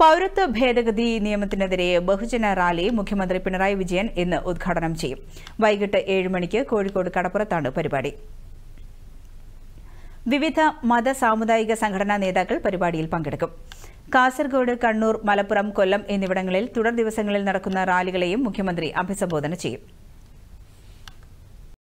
പൗരത്വ ഭേദഗതി നിയമത്തിനെതിരെ ബഹുജന റാലി മുഖ്യമന്ത്രി പിണറായി വിജയൻ ഇന്ന് ഉദ്ഘാടനം ചെയ്യും വൈകിട്ട് ഏഴ് മണിക്ക് കോഴിക്കോട് കടപ്പുറത്താണ് പരിപാടി വിവിധ മത സാമുദായിക സംഘടനാ നേതാക്കൾ പരിപാടിയിൽ പങ്കെടുക്കും കാസർഗോഡ് കണ്ണൂർ മലപ്പുറം കൊല്ലം എന്നിവിടങ്ങളിൽ തുടർ ദിവസങ്ങളിൽ നടക്കുന്ന റാലികളെയും മുഖ്യമന്ത്രി അഭിസംബോധന ചെയ്യും